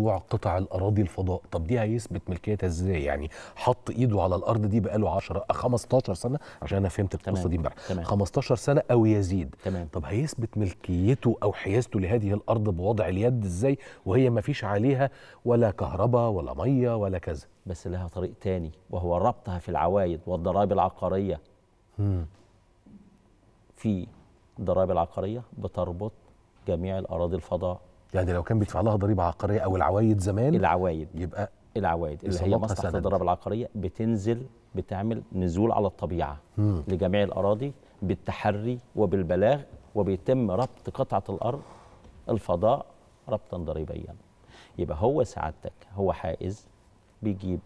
موضوع قطع الاراضي الفضاء طب دي هيثبت ملكيتها ازاي يعني حط ايده على الارض دي بقاله 10 15 آه، سنه عشان انا فهمت القصه دي امبارح 15 سنه او يزيد تمام. طب هيثبت ملكيته او حيازته لهذه الارض بوضع اليد ازاي وهي ما فيش عليها ولا كهرباء ولا ميه ولا كذا بس لها طريق تاني وهو ربطها في العوائد والضرائب العقاريه مم. في الضرائب العقاريه بتربط جميع الاراضي الفضاء يعني لو كان بيدفع لها ضريبه عقاريه او العوايد زمان العوايد يبقى العوايد اللي هي مصلحه الضرائب العقاريه بتنزل بتعمل نزول على الطبيعه مم. لجميع الاراضي بالتحري وبالبلاغ وبيتم ربط قطعه الارض الفضاء ربطا ضريبيا يبقى هو سعادتك هو حائز بيجيب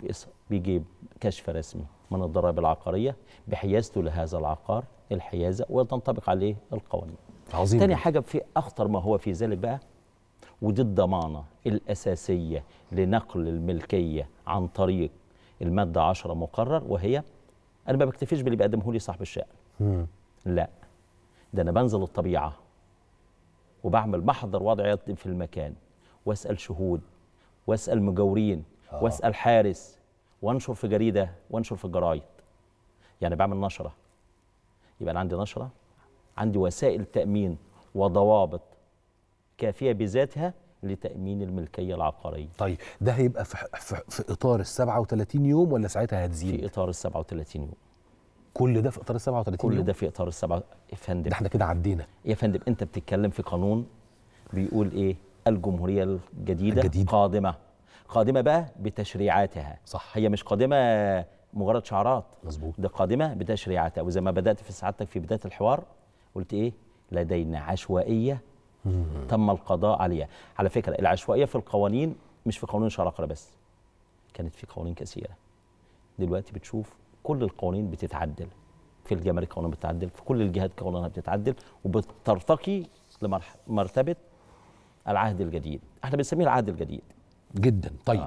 بيجيب كشف رسمي من الضرائب العقاريه بحيازته لهذا العقار الحيازه وتنطبق عليه القوانين عظيم تاني حاجه في اخطر ما هو في ذلك بقى ودي الضمانة الأساسية لنقل الملكية عن طريق المادة 10 مقرر وهي أنا ما بكتفيش باللي بيقدمه لي صاحب الشقة لا ده أنا بنزل الطبيعة وبعمل بحضر وضعي في المكان واسأل شهود واسأل مجاورين آه. واسأل حارس وانشر في جريدة وانشر في الجرايد يعني بعمل نشرة يبقى أنا عندي نشرة عندي وسائل تأمين وضوابط كافية بذاتها لتأمين الملكية العقارية طيب ده هيبقى في, في إطار ال 37 يوم ولا ساعتها هتزيد؟ في إطار ال 37 يوم كل ده في إطار ال 37 كل يوم؟ كل ده في إطار ال يا فندم ده احنا كده عدينا يا فندم أنت بتتكلم في قانون بيقول إيه؟ الجمهورية الجديدة, الجديدة. قادمة قادمة بقى بتشريعاتها صح هي مش قادمة مجرد شعارات مظبوط ده قادمة بتشريعاتها وزي ما بدأت في سعادتك في بداية الحوار قلت إيه؟ لدينا عشوائية تم القضاء عليها على فكرة العشوائية في القوانين مش في قانون شرقرة بس كانت في قوانين كثيرة دلوقتي بتشوف كل القوانين بتتعدل في الجمارك قوانين بتتعدل في كل الجهات قوانينها بتتعدل وبترتقي لمرتبة العهد الجديد احنا بنسميه العهد الجديد جدا طيب آه.